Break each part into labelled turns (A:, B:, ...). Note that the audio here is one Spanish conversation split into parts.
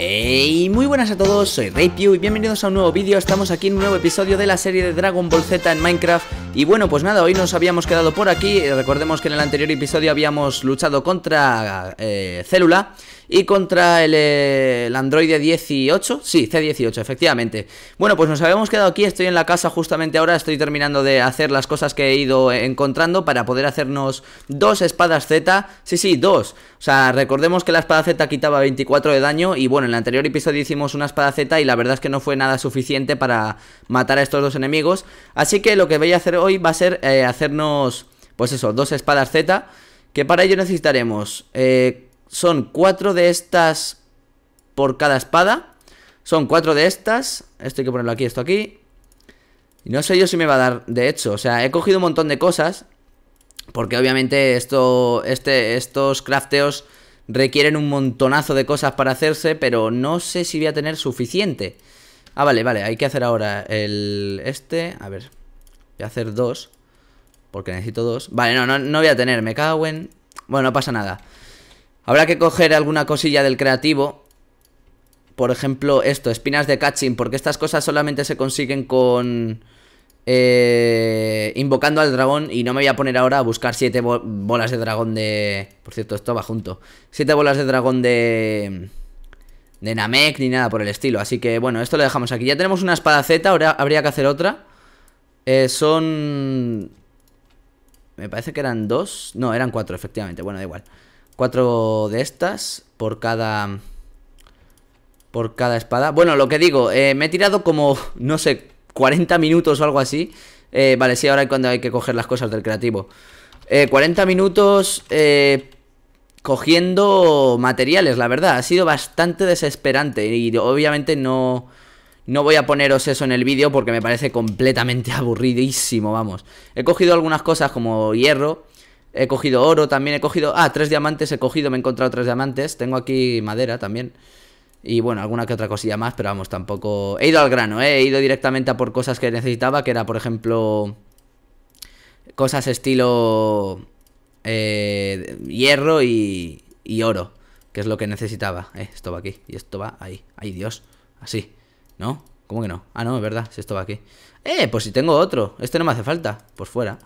A: y muy buenas a todos, soy RayPew y bienvenidos a un nuevo vídeo, estamos aquí en un nuevo episodio de la serie de Dragon Ball Z en Minecraft Y bueno, pues nada, hoy nos habíamos quedado por aquí, recordemos que en el anterior episodio habíamos luchado contra eh, Célula y contra el, eh, androide 18, sí, C18, efectivamente. Bueno, pues nos habíamos quedado aquí, estoy en la casa justamente ahora, estoy terminando de hacer las cosas que he ido encontrando para poder hacernos dos espadas Z, sí, sí, dos. O sea, recordemos que la espada Z quitaba 24 de daño y bueno, en el anterior episodio hicimos una espada Z y la verdad es que no fue nada suficiente para matar a estos dos enemigos. Así que lo que voy a hacer hoy va a ser eh, hacernos, pues eso, dos espadas Z, que para ello necesitaremos... Eh, son cuatro de estas por cada espada. Son cuatro de estas. Esto hay que ponerlo aquí, esto aquí. Y no sé yo si me va a dar, de hecho. O sea, he cogido un montón de cosas. Porque obviamente esto, este, estos crafteos requieren un montonazo de cosas para hacerse. Pero no sé si voy a tener suficiente. Ah, vale, vale. Hay que hacer ahora el este. A ver. Voy a hacer dos. Porque necesito dos. Vale, no, no, no voy a tener. Me cago en... Bueno, no pasa nada. Habrá que coger alguna cosilla del creativo. Por ejemplo, esto, espinas de catching, porque estas cosas solamente se consiguen con... Eh, invocando al dragón y no me voy a poner ahora a buscar siete bolas de dragón de... Por cierto, esto va junto. Siete bolas de dragón de... De Namek ni nada por el estilo. Así que bueno, esto lo dejamos aquí. Ya tenemos una espada Z, ahora habría que hacer otra. Eh, son... Me parece que eran dos. No, eran cuatro, efectivamente. Bueno, da igual. Cuatro de estas por cada... Por cada espada. Bueno, lo que digo, eh, me he tirado como, no sé, 40 minutos o algo así. Eh, vale, sí, ahora es cuando hay que coger las cosas del creativo. Eh, 40 minutos eh, cogiendo materiales, la verdad. Ha sido bastante desesperante y obviamente no... No voy a poneros eso en el vídeo porque me parece completamente aburridísimo, vamos. He cogido algunas cosas como hierro, He cogido oro también, he cogido... Ah, tres diamantes he cogido, me he encontrado tres diamantes. Tengo aquí madera también. Y bueno, alguna que otra cosilla más, pero vamos, tampoco... He ido al grano, eh, he ido directamente a por cosas que necesitaba, que era, por ejemplo... Cosas estilo... Eh, hierro y, y oro, que es lo que necesitaba. Eh, esto va aquí y esto va ahí. ¡Ay, Dios! Así, ¿no? ¿Cómo que no? Ah, no, es verdad, si esto va aquí. ¡Eh! Pues si tengo otro. Este no me hace falta. Pues fuera.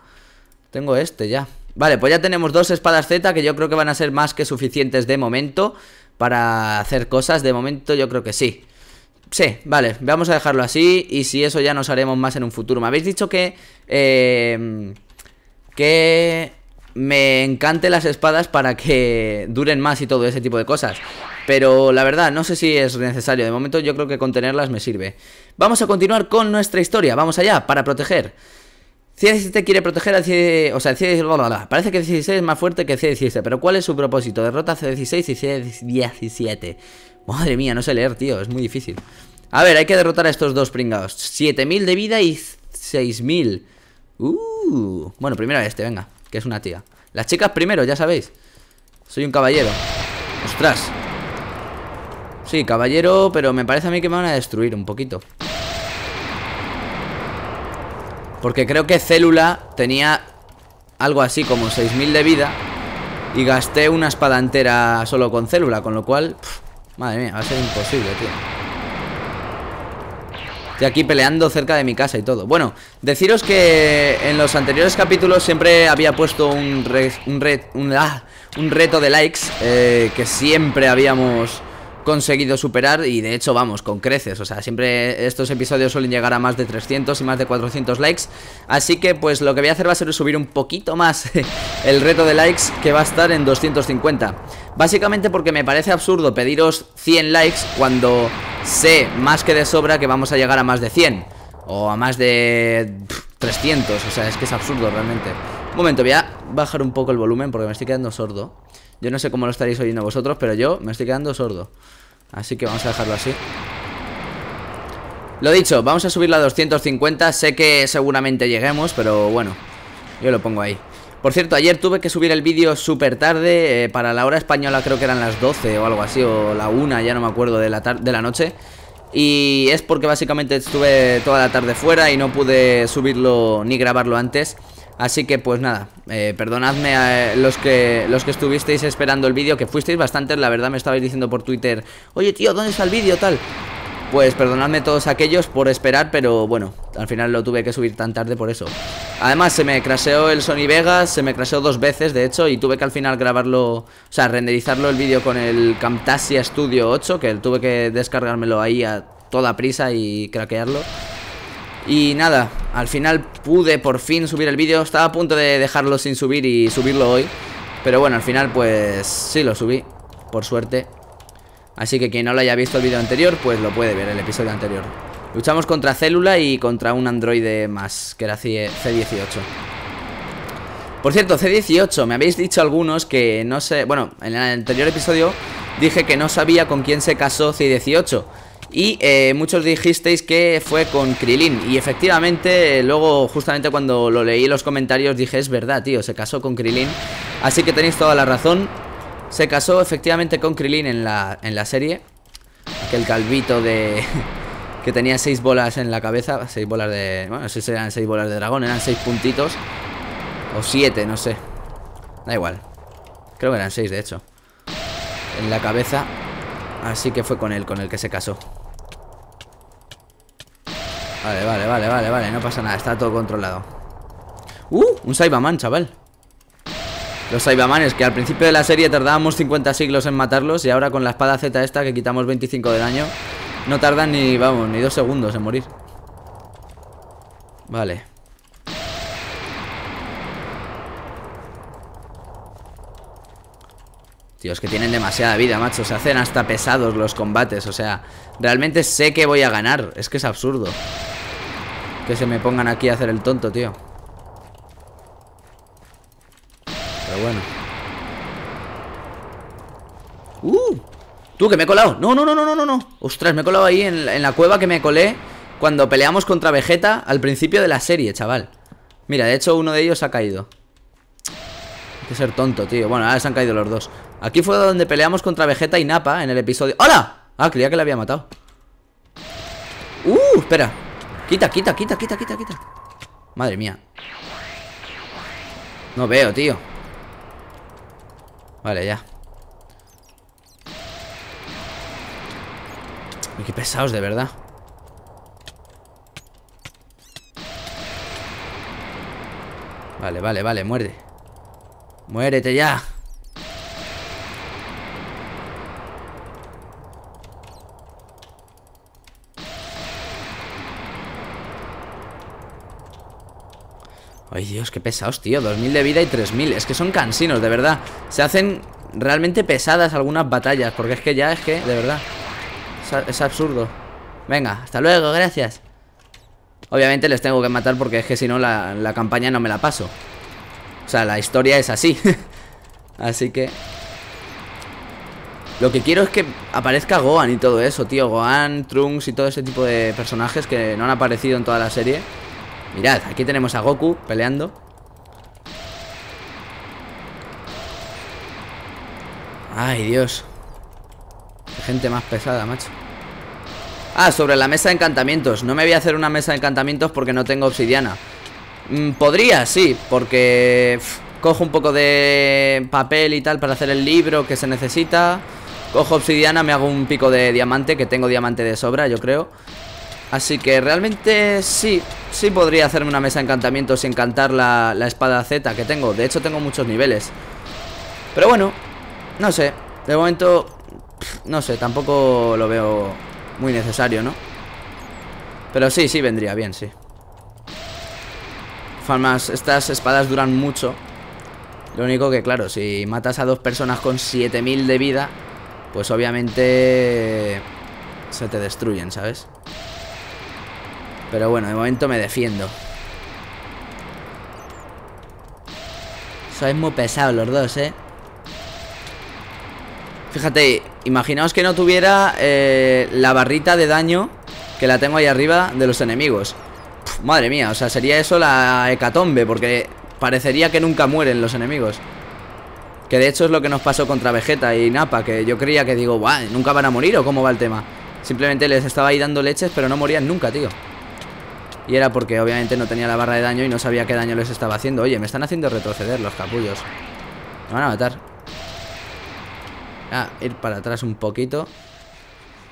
A: Tengo este ya. Vale, pues ya tenemos dos espadas Z que yo creo que van a ser más que suficientes de momento para hacer cosas. De momento yo creo que sí. Sí, vale, vamos a dejarlo así y si eso ya nos haremos más en un futuro. Me habéis dicho que... Eh, que me encante las espadas para que duren más y todo ese tipo de cosas. Pero la verdad, no sé si es necesario. De momento yo creo que contenerlas me sirve. Vamos a continuar con nuestra historia. Vamos allá, para proteger. C17 quiere proteger al C... O sea, el C16... Parece que el C16 es más fuerte que el C17, pero ¿cuál es su propósito? Derrota a C16 y C17. Madre mía, no sé leer, tío, es muy difícil. A ver, hay que derrotar a estos dos pringados. 7000 de vida y 6000. Uh, bueno, primero este, venga, que es una tía. Las chicas primero, ya sabéis. Soy un caballero. Ostras. Sí, caballero, pero me parece a mí que me van a destruir un poquito. Porque creo que Célula tenía algo así como 6.000 de vida y gasté una espada entera solo con Célula, con lo cual... madre mía, va a ser imposible, tío. Estoy aquí peleando cerca de mi casa y todo Bueno, deciros que en los anteriores capítulos siempre había puesto un, ah, un, reto de likes eh, Que siempre habíamos conseguido superar y de hecho vamos, con creces, o sea, siempre estos episodios suelen llegar a más de 300 y más de 400 likes, así que pues lo que voy a hacer va a ser subir un poquito más el reto de likes que va a estar en 250. Básicamente porque me parece absurdo pediros 100 likes cuando sé más que de sobra que vamos a llegar a más de 100 o a más de 300, o sea, es que es absurdo realmente. Un momento, voy a bajar un poco el volumen porque me estoy quedando sordo. Yo no sé cómo lo estaréis oyendo vosotros, pero yo me estoy quedando sordo. Así que vamos a dejarlo así. Lo dicho, vamos a subir a 250. Sé que seguramente lleguemos, pero bueno, yo lo pongo ahí. Por cierto, ayer tuve que subir el vídeo súper tarde. Eh, para la hora española creo que eran las 12 o algo así, o la 1, ya no me acuerdo, de la, de la noche. Y es porque básicamente estuve toda la tarde fuera y no pude subirlo ni grabarlo antes. Así que pues nada, eh, perdonadme a eh, los que, los que estuvisteis esperando el vídeo, que fuisteis bastantes, la verdad me estabais diciendo por Twitter, oye tío, ¿dónde está el vídeo tal? Pues perdonadme todos aquellos por esperar, pero bueno, al final lo tuve que subir tan tarde por eso. Además se me crasheó el Sony Vegas, se me crasheó dos veces de hecho y tuve que al final grabarlo, o sea, renderizarlo el vídeo con el Camtasia Studio 8, que tuve que descargármelo ahí a toda prisa y craquearlo. Y nada, al final pude por fin subir el vídeo Estaba a punto de dejarlo sin subir y subirlo hoy Pero bueno, al final pues sí lo subí Por suerte Así que quien no lo haya visto el vídeo anterior Pues lo puede ver, el episodio anterior Luchamos contra Célula y contra un androide más Que era C C18 Por cierto, C18 Me habéis dicho algunos que no sé Bueno, en el anterior episodio Dije que no sabía con quién se casó C18 y eh, muchos dijisteis que fue con Krilin. Y efectivamente, luego, justamente cuando lo leí en los comentarios, dije: Es verdad, tío, se casó con Krilin. Así que tenéis toda la razón. Se casó efectivamente con Krilin en la, en la serie. Que el calvito de. que tenía seis bolas en la cabeza. Seis bolas de. Bueno, no sé si eran seis bolas de dragón, eran seis puntitos. O siete, no sé. Da igual. Creo que eran seis, de hecho. En la cabeza. Así que fue con él, con el que se casó. Vale, vale, vale, vale, vale, no pasa nada, está todo controlado Uh, un Saibaman, chaval Los Saibamanes, que al principio de la serie tardábamos 50 siglos en matarlos Y ahora con la espada Z esta, que quitamos 25 de daño No tardan ni, vamos, ni dos segundos en morir Vale Tío, es que tienen demasiada vida, macho. Se hacen hasta pesados los combates. O sea, realmente sé que voy a ganar. Es que es absurdo. Que se me pongan aquí a hacer el tonto, tío. Pero bueno. ¡Uh! Tú, que me he colado. No, no, no, no, no, no. Ostras, me he colado ahí en, en la cueva que me colé cuando peleamos contra Vegeta al principio de la serie, chaval. Mira, de hecho uno de ellos ha caído. Hay que ser tonto, tío. Bueno, ahora se han caído los dos. Aquí fue donde peleamos contra Vegeta y Napa en el episodio... ¡Hola! Ah, creía que le había matado ¡Uh! Espera Quita, quita, quita, quita, quita, quita Madre mía No veo, tío Vale, ya Y qué pesados, de verdad Vale, vale, vale, muerde Muérete ya Ay, Dios, qué pesados, tío 2000 de vida y 3000, es que son cansinos, de verdad Se hacen realmente pesadas algunas batallas Porque es que ya es que, de verdad Es, absurdo Venga, hasta luego, gracias Obviamente les tengo que matar porque es que si no la, la campaña no me la paso O sea, la historia es así Así que Lo que quiero es que aparezca Gohan y todo eso, tío Gohan, Trunks y todo ese tipo de personajes Que no han aparecido en toda la serie Mirad, aquí tenemos a Goku peleando Ay, Dios Gente más pesada, macho Ah, sobre la mesa de encantamientos No me voy a hacer una mesa de encantamientos porque no tengo obsidiana mm, Podría, sí, porque... cojo un poco de papel y tal para hacer el libro que se necesita Cojo obsidiana, me hago un pico de diamante Que tengo diamante de sobra, yo creo Así que realmente sí, sí podría hacerme una mesa de encantamientos y encantar la, la espada Z que tengo. De hecho tengo muchos niveles. Pero bueno, no sé. De momento, no sé, tampoco lo veo muy necesario, ¿no? Pero sí, sí vendría bien, sí. Farmas, estas espadas duran mucho. Lo único que, claro, si matas a dos personas con 7000 de vida, pues obviamente se te destruyen, ¿sabes? Pero bueno, de momento me defiendo. es muy pesado los dos, ¿eh? Fíjate, imaginaos que no tuviera eh, la barrita de daño que la tengo ahí arriba de los enemigos. madre mía, o sea, sería eso la hecatombe, porque parecería que nunca mueren los enemigos. Que de hecho es lo que nos pasó contra Vegeta y Napa, que yo creía que digo, guau, ¿nunca van a morir o cómo va el tema? Simplemente les estaba ahí dando leches, pero no morían nunca, tío. Y era porque obviamente no tenía la barra de daño y no sabía qué daño les estaba haciendo. Oye, me están haciendo retroceder los capullos. Me van a matar. Ah, ir para atrás un poquito.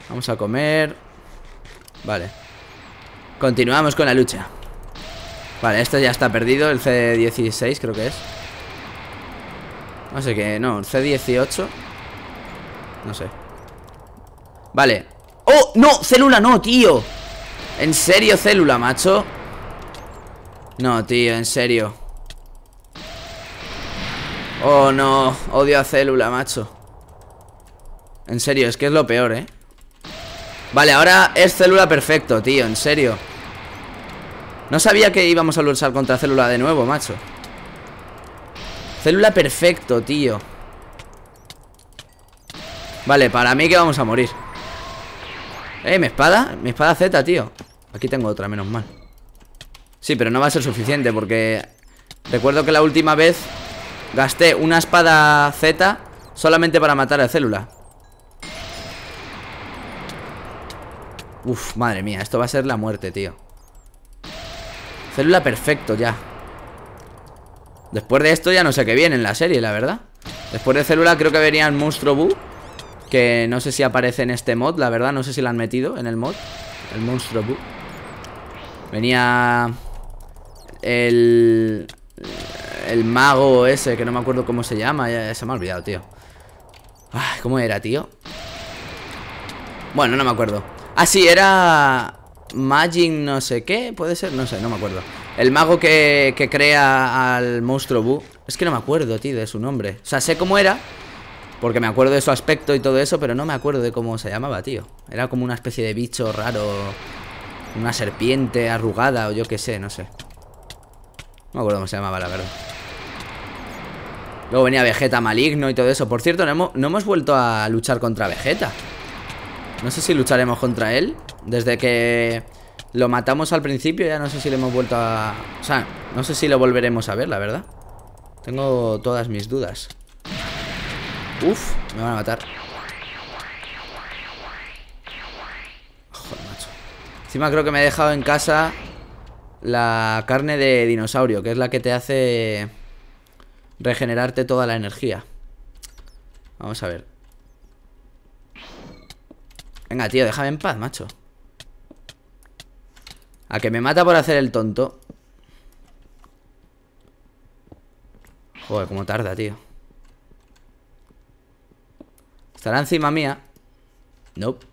A: Vamos a comer. Vale. Continuamos con la lucha. Vale, esto ya está perdido, el C16 creo que es. No sé qué, no, C18. No sé. Vale. ¡Oh! ¡No! ¡Célula no, tío! ¿En serio, célula, macho? No, tío, en serio Oh, no Odio a célula, macho En serio, es que es lo peor, ¿eh? Vale, ahora es célula perfecto, tío En serio No sabía que íbamos a luchar contra célula de nuevo, macho Célula perfecto, tío Vale, para mí que vamos a morir eh, mi espada, mi espada Z, tío Aquí tengo otra, menos mal Sí, pero no va a ser suficiente porque Recuerdo que la última vez Gasté una espada Z Solamente para matar a célula Uf, madre mía, esto va a ser la muerte, tío Célula perfecto ya Después de esto ya no sé qué viene en la serie, la verdad Después de célula creo que verían monstruo bu que no sé si aparece en este mod, la verdad. No sé si la han metido en el mod. El monstruo Boo. Venía... El... El mago ese, que no me acuerdo cómo se llama. Ya, se me ha olvidado, tío. ¿Cómo era, tío? Bueno, no me acuerdo. Ah, sí, era... Magic no sé qué, puede ser, no sé, no me acuerdo El mago que, que crea al monstruo Boo Es que no me acuerdo, tío, de su nombre O sea, sé cómo era, porque me acuerdo de su aspecto y todo eso, pero no me acuerdo de cómo se llamaba, tío. Era como una especie de bicho raro. Una serpiente arrugada o yo qué sé, no sé. No me acuerdo cómo se llamaba, la verdad. Luego venía Vegeta maligno y todo eso. Por cierto, no hemos, hemos vuelto a luchar contra Vegeta. No sé si lucharemos contra él. Desde que lo matamos al principio, ya no sé si le hemos vuelto a... O sea, no sé si lo volveremos a ver, la verdad. Tengo todas mis dudas. Uf, me van a matar. Joder, macho. Encima creo que me he dejado en casa la carne de dinosaurio, que es la que te hace regenerarte toda la energía. Vamos a ver. Venga, tío, déjame en paz, macho. A que me mata por hacer el tonto. Joder, cómo tarda, tío. ¿Estará encima mía? Nope.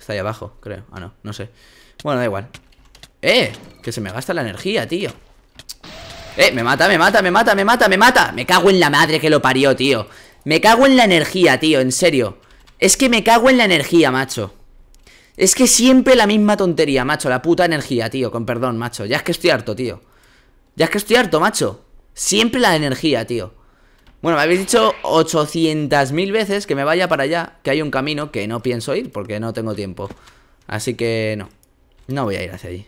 A: Está ahí abajo, creo. Ah, no, no sé. Bueno, da igual. ¡Eh! Que se me gasta la energía, tío. ¡Eh! Me mata, me mata, me mata, me mata, me mata. Me cago en la madre que lo parió, tío. Me cago en la energía, tío, en serio. Es que me cago en la energía, macho. Es que siempre la misma tontería, macho. La puta energía, tío. Con perdón, macho. Ya es que estoy harto, tío. Ya es que estoy harto, macho. Siempre la energía, tío. Bueno, me habéis dicho 800.000 veces que me vaya para allá, que hay un camino que no pienso ir porque no tengo tiempo. Así que no, no voy a ir hacia allí.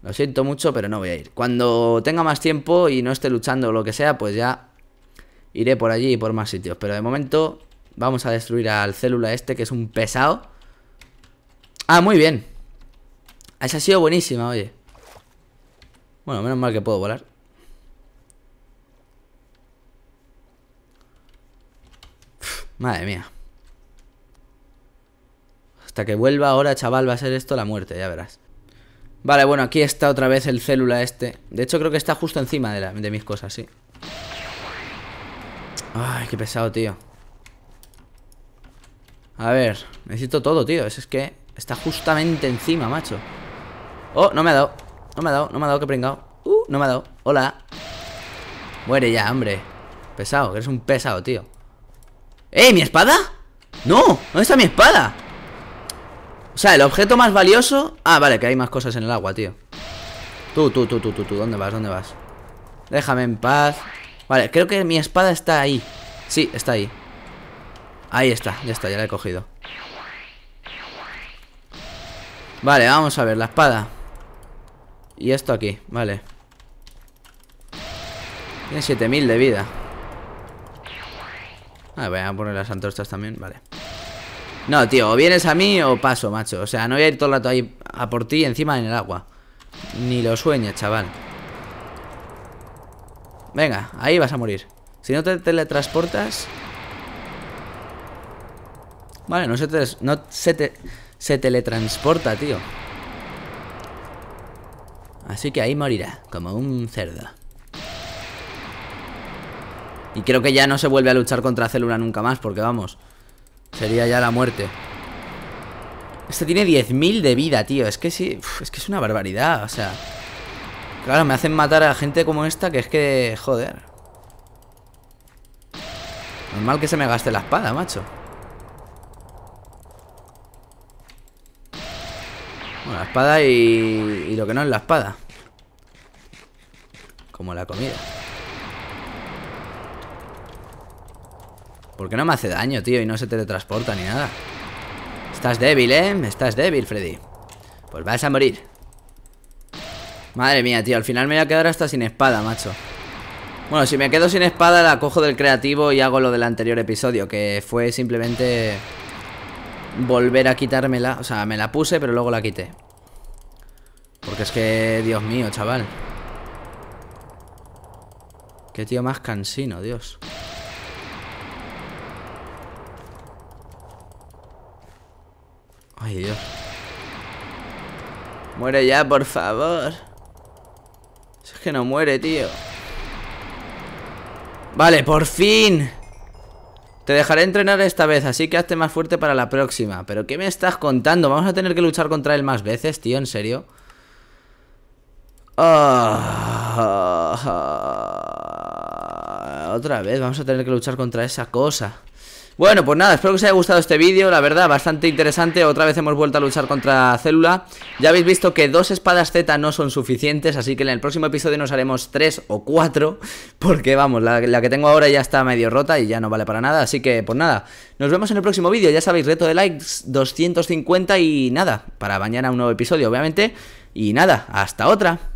A: Lo siento mucho, pero no voy a ir. Cuando tenga más tiempo y no esté luchando o lo que sea, pues ya iré por allí y por más sitios. Pero de momento vamos a destruir al célula este, que es un pesado. Ah, muy bien. Esa ha sido buenísima, oye. Bueno, menos mal que puedo volar. Madre mía. Hasta que vuelva ahora, chaval, va a ser esto la muerte, ya verás. Vale, bueno, aquí está otra vez el célula este. De hecho, creo que está justo encima de, mis cosas, sí. Ay, qué pesado, tío. A ver, necesito todo, tío. Es, es que está justamente encima, macho. Oh, no me ha dado. No me ha dado, no me ha dado, que pringado. Uh, no me ha dado. Hola. Muere ya, hombre. Pesado, eres un pesado, tío. ¿Eh, mi espada? ¡No! ¿Dónde está mi espada? O sea, el objeto más valioso... Ah, vale, que hay más cosas en el agua, tío Tú, tú, tú, tú, tú, tú ¿Dónde vas? ¿Dónde vas? Déjame en paz Vale, creo que mi espada está ahí Sí, está ahí Ahí está, ya está, ya la he cogido Vale, vamos a ver, la espada Y esto aquí, vale Tiene 7000 de vida Ah, voy a poner las antorchas también, vale No, tío, o vienes a mí o paso, macho O sea, no voy a ir todo el rato ahí a por ti Encima en el agua Ni lo sueña, chaval Venga, ahí vas a morir Si no te teletransportas Vale, no no se, te, se teletransporta, tío Así que ahí morirá, como un cerdo y creo que ya no se vuelve a luchar contra Célula nunca más Porque vamos, sería ya la muerte Este tiene 10.000 de vida, tío Es que sí, es que es una barbaridad, o sea Claro, me hacen matar a gente como esta Que es que, joder Normal que se me gaste la espada, macho Bueno, la espada y, y lo que no es la espada Como la comida ¿Por qué no me hace daño, tío? Y no se teletransporta ni nada Estás débil, ¿eh? Estás débil, Freddy Pues vas a morir Madre mía, tío Al final me voy a quedar hasta sin espada, macho Bueno, si me quedo sin espada La cojo del creativo y hago lo del anterior episodio Que fue simplemente Volver a quitármela O sea, me la puse pero luego la quité Porque es que... Dios mío, chaval Qué tío más cansino, Dios Ay, Dios. Muere ya, por favor. es que no muere, tío. Vale, por fin. Te dejaré entrenar esta vez, así que hazte más fuerte para la próxima. ¿Pero qué me estás contando? Vamos a tener que luchar contra él más veces, tío, en serio. Ah, otra vez, vamos a tener que luchar contra esa cosa. Bueno, pues nada, espero que os haya gustado este vídeo, la verdad, bastante interesante. Otra vez hemos vuelto a luchar contra Célula. Ya habéis visto que dos espadas Z no son suficientes, así que en el próximo episodio nos haremos tres o cuatro, porque vamos, la, que tengo ahora ya está medio rota y ya no vale para nada. Así que, pues nada, nos vemos en el próximo vídeo. Ya sabéis, reto de likes 250 y nada, para mañana un nuevo episodio, obviamente. Y nada, hasta otra.